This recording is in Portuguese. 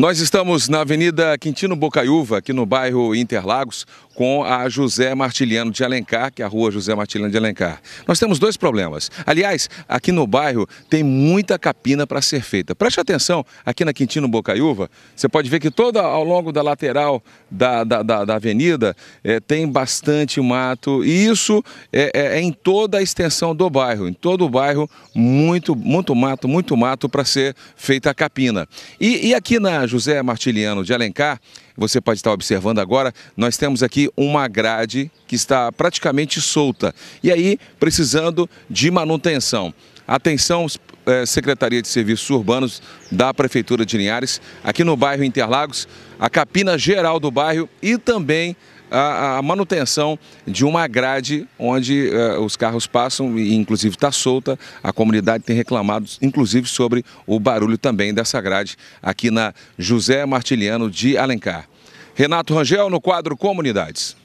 Nós estamos na Avenida Quintino Bocaiúva, aqui no bairro Interlagos, com a José Martiliano de Alencar, que é a rua José Martiliano de Alencar. Nós temos dois problemas. Aliás, aqui no bairro tem muita capina para ser feita. Preste atenção, aqui na Quintino Bocaiúva, você pode ver que toda ao longo da lateral da, da, da, da avenida é, tem bastante mato. E isso é, é, é, em toda a extensão do bairro. Em todo o bairro, muito, muito mato, muito mato para ser feita a capina. E, e aqui na, José Martiliano de Alencar, você pode estar observando agora, nós temos aqui uma grade que está praticamente solta e aí precisando de manutenção. Atenção, eh, Secretaria de Serviços Urbanos da Prefeitura de Linhares, aqui no bairro Interlagos, a capina geral do bairro e também a, manutenção de uma grade onde uh, os carros passam e inclusive está solta. A comunidade tem reclamado inclusive sobre o barulho também dessa grade aqui na José Martiliano de Alencar. Renato Rangel no quadro Comunidades.